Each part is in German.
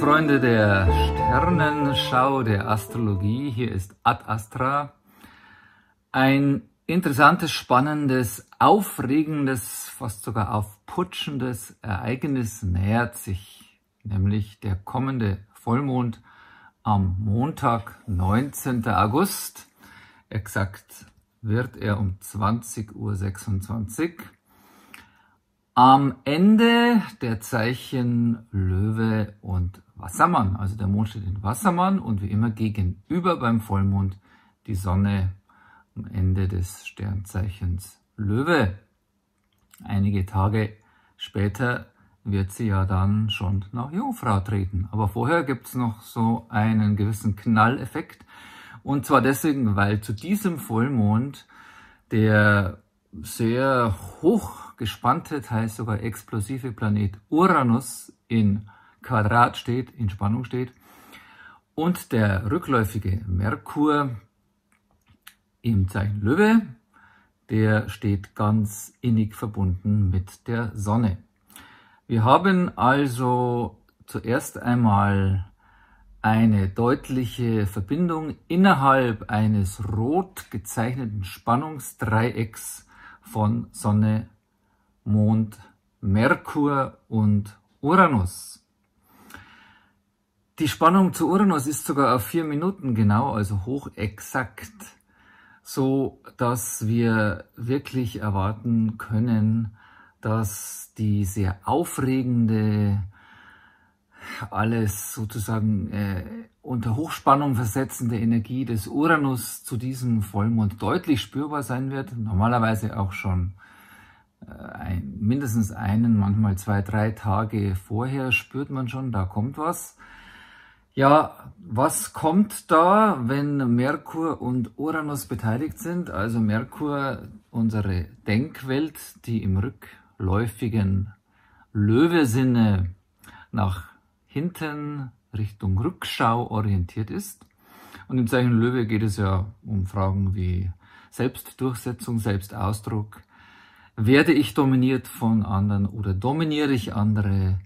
Freunde der Sternenschau, der Astrologie, hier ist Ad Astra. Ein interessantes, spannendes, aufregendes, fast sogar aufputschendes Ereignis nähert sich, nämlich der kommende Vollmond am Montag, 19. August. Exakt wird er um 20.26 Uhr. Am Ende der Zeichen Löwe Wassermann. Also der Mond steht in Wassermann und wie immer gegenüber beim Vollmond die Sonne am Ende des Sternzeichens Löwe. Einige Tage später wird sie ja dann schon nach Jungfrau treten. Aber vorher gibt es noch so einen gewissen Knalleffekt. Und zwar deswegen, weil zu diesem Vollmond der sehr hoch gespannte, teils sogar explosive Planet Uranus in Quadrat steht, in Spannung steht. Und der rückläufige Merkur im Zeichen Löwe, der steht ganz innig verbunden mit der Sonne. Wir haben also zuerst einmal eine deutliche Verbindung innerhalb eines rot gezeichneten Spannungsdreiecks von Sonne, Mond, Merkur und Uranus. Die Spannung zu Uranus ist sogar auf vier Minuten genau, also hochexakt, so dass wir wirklich erwarten können, dass die sehr aufregende, alles sozusagen äh, unter Hochspannung versetzende Energie des Uranus zu diesem Vollmond deutlich spürbar sein wird. Normalerweise auch schon äh, ein, mindestens einen, manchmal zwei, drei Tage vorher spürt man schon, da kommt was. Ja, was kommt da, wenn Merkur und Uranus beteiligt sind? Also Merkur, unsere Denkwelt, die im rückläufigen Löwesinne nach hinten Richtung Rückschau orientiert ist. Und im Zeichen Löwe geht es ja um Fragen wie Selbstdurchsetzung, Selbstausdruck. Werde ich dominiert von anderen oder dominiere ich andere?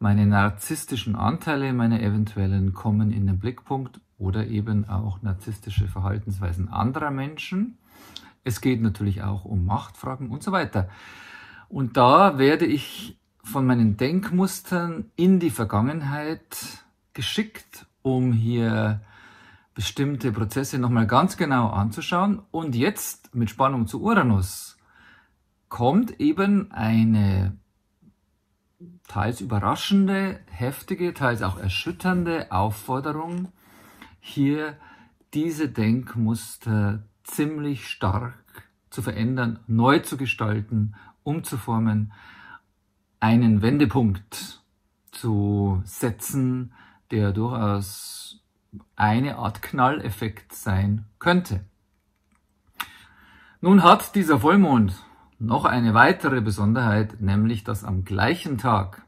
Meine narzisstischen Anteile, meine eventuellen kommen in den Blickpunkt oder eben auch narzisstische Verhaltensweisen anderer Menschen. Es geht natürlich auch um Machtfragen und so weiter. Und da werde ich von meinen Denkmustern in die Vergangenheit geschickt, um hier bestimmte Prozesse nochmal ganz genau anzuschauen. Und jetzt mit Spannung zu Uranus kommt eben eine teils überraschende, heftige, teils auch erschütternde Aufforderung, hier diese Denkmuster ziemlich stark zu verändern, neu zu gestalten, umzuformen, einen Wendepunkt zu setzen, der durchaus eine Art Knalleffekt sein könnte. Nun hat dieser Vollmond noch eine weitere Besonderheit, nämlich dass am gleichen Tag,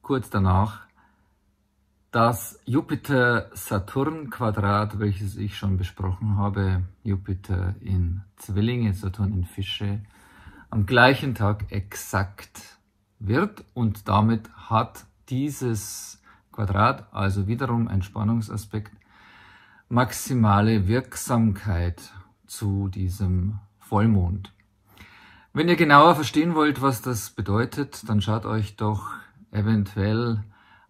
kurz danach, das Jupiter-Saturn-Quadrat, welches ich schon besprochen habe, Jupiter in Zwillinge, Saturn in Fische, am gleichen Tag exakt wird und damit hat dieses Quadrat, also wiederum ein Spannungsaspekt, maximale Wirksamkeit zu diesem Vollmond. Wenn ihr genauer verstehen wollt, was das bedeutet, dann schaut euch doch eventuell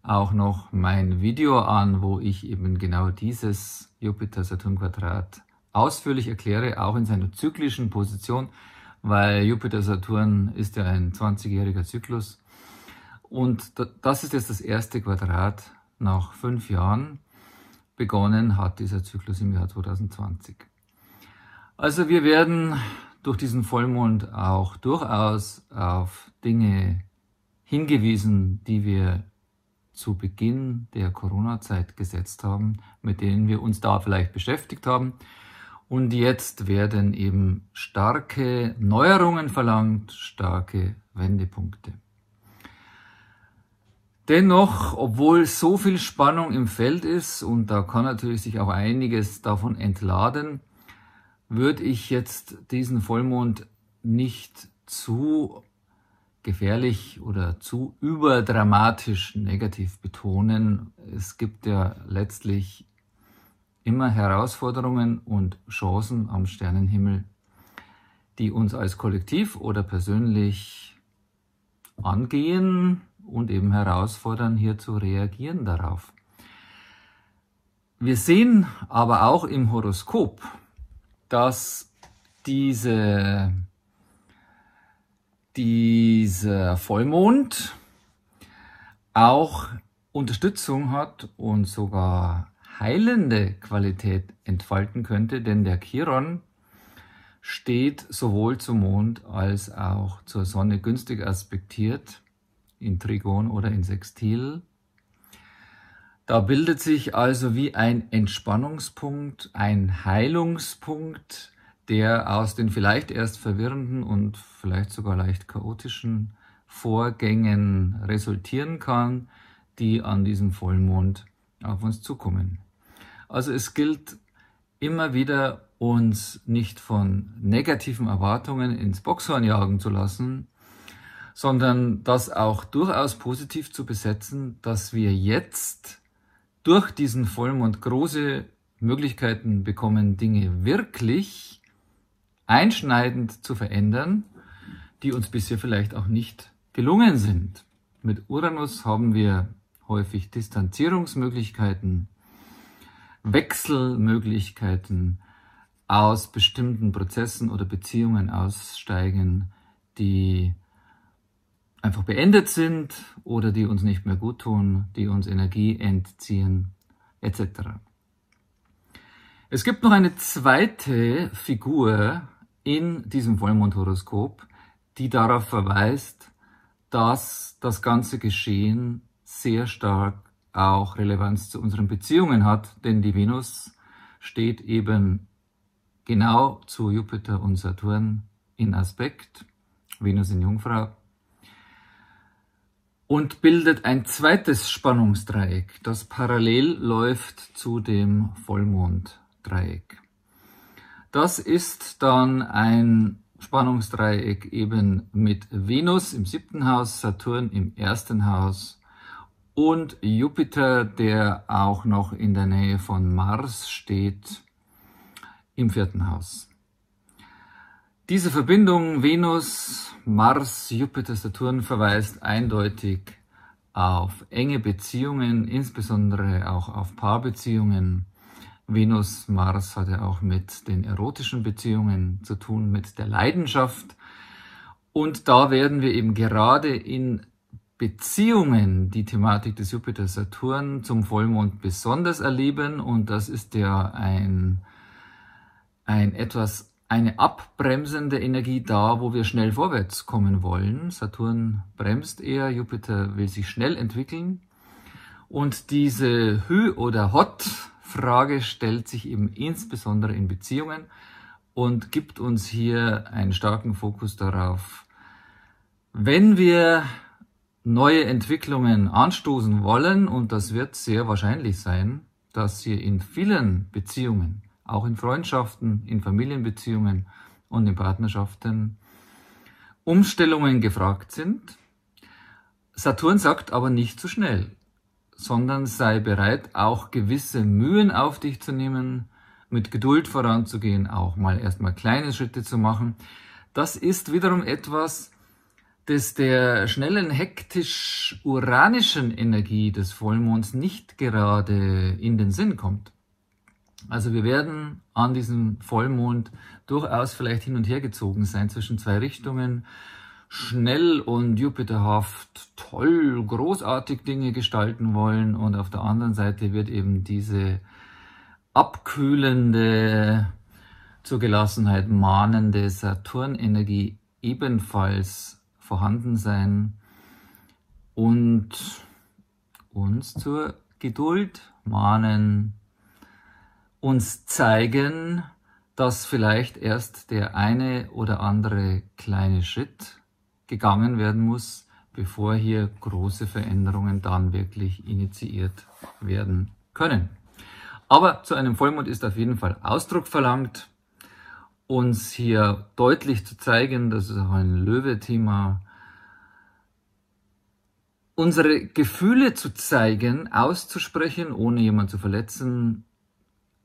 auch noch mein Video an, wo ich eben genau dieses Jupiter-Saturn-Quadrat ausführlich erkläre, auch in seiner zyklischen Position, weil Jupiter-Saturn ist ja ein 20-jähriger Zyklus. Und das ist jetzt das erste Quadrat nach fünf Jahren. Begonnen hat dieser Zyklus im Jahr 2020. Also wir werden durch diesen Vollmond auch durchaus auf Dinge hingewiesen, die wir zu Beginn der Corona-Zeit gesetzt haben, mit denen wir uns da vielleicht beschäftigt haben. Und jetzt werden eben starke Neuerungen verlangt, starke Wendepunkte. Dennoch, obwohl so viel Spannung im Feld ist, und da kann natürlich sich auch einiges davon entladen, würde ich jetzt diesen Vollmond nicht zu gefährlich oder zu überdramatisch negativ betonen. Es gibt ja letztlich immer Herausforderungen und Chancen am Sternenhimmel, die uns als Kollektiv oder persönlich angehen und eben herausfordern, hier zu reagieren darauf. Wir sehen aber auch im Horoskop, dass diese, dieser Vollmond auch Unterstützung hat und sogar heilende Qualität entfalten könnte, denn der Chiron steht sowohl zum Mond als auch zur Sonne günstig aspektiert in Trigon oder in Sextil da bildet sich also wie ein Entspannungspunkt, ein Heilungspunkt, der aus den vielleicht erst verwirrenden und vielleicht sogar leicht chaotischen Vorgängen resultieren kann, die an diesem Vollmond auf uns zukommen. Also es gilt immer wieder, uns nicht von negativen Erwartungen ins Boxhorn jagen zu lassen, sondern das auch durchaus positiv zu besetzen, dass wir jetzt durch diesen Vollmond große Möglichkeiten bekommen, Dinge wirklich einschneidend zu verändern, die uns bisher vielleicht auch nicht gelungen sind. Mit Uranus haben wir häufig Distanzierungsmöglichkeiten, Wechselmöglichkeiten aus bestimmten Prozessen oder Beziehungen aussteigen, die einfach beendet sind oder die uns nicht mehr gut tun, die uns Energie entziehen, etc. Es gibt noch eine zweite Figur in diesem Vollmondhoroskop, die darauf verweist, dass das ganze Geschehen sehr stark auch Relevanz zu unseren Beziehungen hat, denn die Venus steht eben genau zu Jupiter und Saturn in Aspekt, Venus in Jungfrau und bildet ein zweites Spannungsdreieck, das parallel läuft zu dem Vollmonddreieck. Das ist dann ein Spannungsdreieck eben mit Venus im siebten Haus, Saturn im ersten Haus und Jupiter, der auch noch in der Nähe von Mars steht, im vierten Haus. Diese Verbindung Venus, Mars, Jupiter, Saturn verweist eindeutig auf enge Beziehungen, insbesondere auch auf Paarbeziehungen. Venus, Mars hat ja auch mit den erotischen Beziehungen zu tun, mit der Leidenschaft. Und da werden wir eben gerade in Beziehungen die Thematik des Jupiter-Saturn zum Vollmond besonders erleben. Und das ist ja ein, ein etwas eine abbremsende Energie da, wo wir schnell vorwärts kommen wollen. Saturn bremst eher, Jupiter will sich schnell entwickeln. Und diese Hü- oder Hot-Frage stellt sich eben insbesondere in Beziehungen und gibt uns hier einen starken Fokus darauf, wenn wir neue Entwicklungen anstoßen wollen, und das wird sehr wahrscheinlich sein, dass hier in vielen Beziehungen auch in Freundschaften, in Familienbeziehungen und in Partnerschaften Umstellungen gefragt sind. Saturn sagt aber nicht zu schnell, sondern sei bereit, auch gewisse Mühen auf dich zu nehmen, mit Geduld voranzugehen, auch mal erstmal kleine Schritte zu machen. Das ist wiederum etwas, das der schnellen, hektisch-uranischen Energie des Vollmonds nicht gerade in den Sinn kommt. Also wir werden an diesem Vollmond durchaus vielleicht hin und her gezogen sein zwischen zwei Richtungen. Schnell und jupiterhaft, toll, großartig Dinge gestalten wollen und auf der anderen Seite wird eben diese abkühlende, zur Gelassenheit mahnende Saturnenergie ebenfalls vorhanden sein und uns zur Geduld mahnen, uns zeigen, dass vielleicht erst der eine oder andere kleine Schritt gegangen werden muss, bevor hier große Veränderungen dann wirklich initiiert werden können. Aber zu einem Vollmond ist auf jeden Fall Ausdruck verlangt, uns hier deutlich zu zeigen, das ist auch ein Löwe-Thema, unsere Gefühle zu zeigen, auszusprechen, ohne jemanden zu verletzen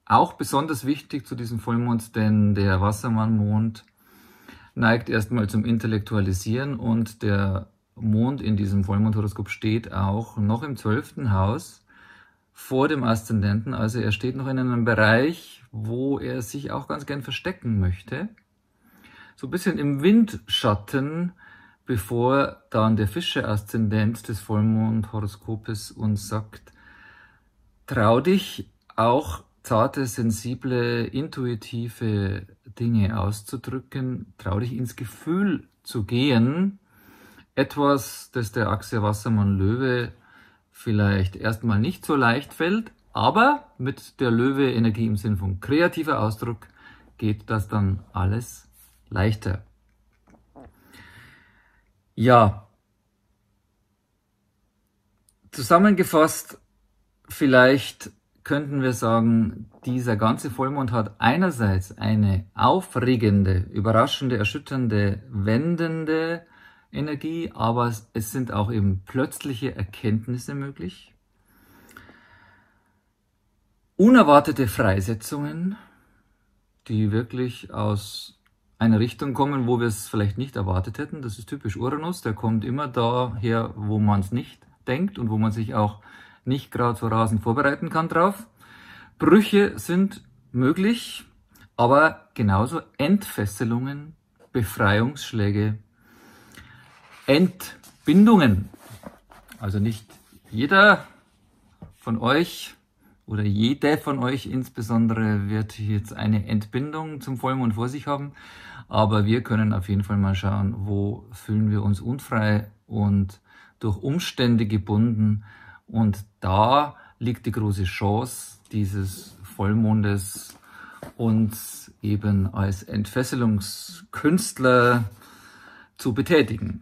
auch besonders wichtig zu diesem Vollmond, denn der Wassermannmond neigt erstmal zum Intellektualisieren und der Mond in diesem Vollmondhoroskop steht auch noch im zwölften Haus vor dem Aszendenten. Also er steht noch in einem Bereich, wo er sich auch ganz gern verstecken möchte. So ein bisschen im Windschatten, bevor dann der Fische-Aszendent des Vollmondhoroskopes uns sagt, trau dich auch zarte, sensible, intuitive Dinge auszudrücken, trau dich ins Gefühl zu gehen. Etwas, das der Achse Wassermann Löwe vielleicht erstmal nicht so leicht fällt, aber mit der Löwe-Energie im Sinn von kreativer Ausdruck geht das dann alles leichter. Ja, zusammengefasst vielleicht könnten wir sagen, dieser ganze Vollmond hat einerseits eine aufregende, überraschende, erschütternde, wendende Energie, aber es sind auch eben plötzliche Erkenntnisse möglich, unerwartete Freisetzungen, die wirklich aus einer Richtung kommen, wo wir es vielleicht nicht erwartet hätten. Das ist typisch Uranus, der kommt immer daher, wo man es nicht denkt und wo man sich auch nicht gerade so rasend vorbereiten kann drauf. Brüche sind möglich, aber genauso Entfesselungen, Befreiungsschläge, Entbindungen. Also nicht jeder von euch oder jede von euch insbesondere wird jetzt eine Entbindung zum Vollmond vor sich haben. Aber wir können auf jeden Fall mal schauen, wo fühlen wir uns unfrei und durch Umstände gebunden und da liegt die große Chance dieses Vollmondes, uns eben als Entfesselungskünstler zu betätigen.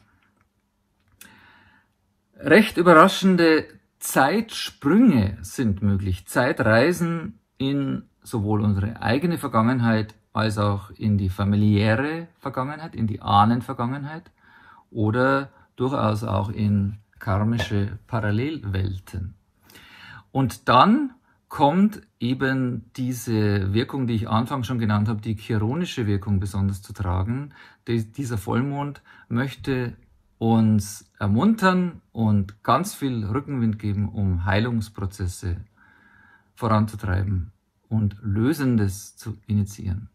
Recht überraschende Zeitsprünge sind möglich, Zeitreisen in sowohl unsere eigene Vergangenheit als auch in die familiäre Vergangenheit, in die Ahnenvergangenheit oder durchaus auch in karmische Parallelwelten. Und dann kommt eben diese Wirkung, die ich anfangs schon genannt habe, die chironische Wirkung besonders zu tragen. dieser Vollmond möchte uns ermuntern und ganz viel Rückenwind geben, um Heilungsprozesse voranzutreiben und Lösendes zu initiieren.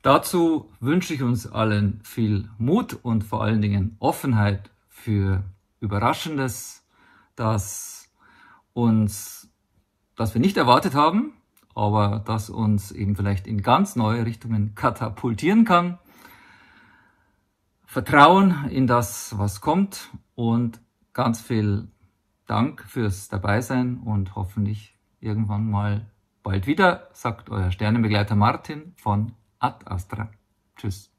Dazu wünsche ich uns allen viel Mut und vor allen Dingen Offenheit für Überraschendes, das uns, das wir nicht erwartet haben, aber das uns eben vielleicht in ganz neue Richtungen katapultieren kann. Vertrauen in das, was kommt und ganz viel Dank fürs Dabeisein und hoffentlich irgendwann mal bald wieder, sagt euer Sternenbegleiter Martin von Ad Astra. Tschüss.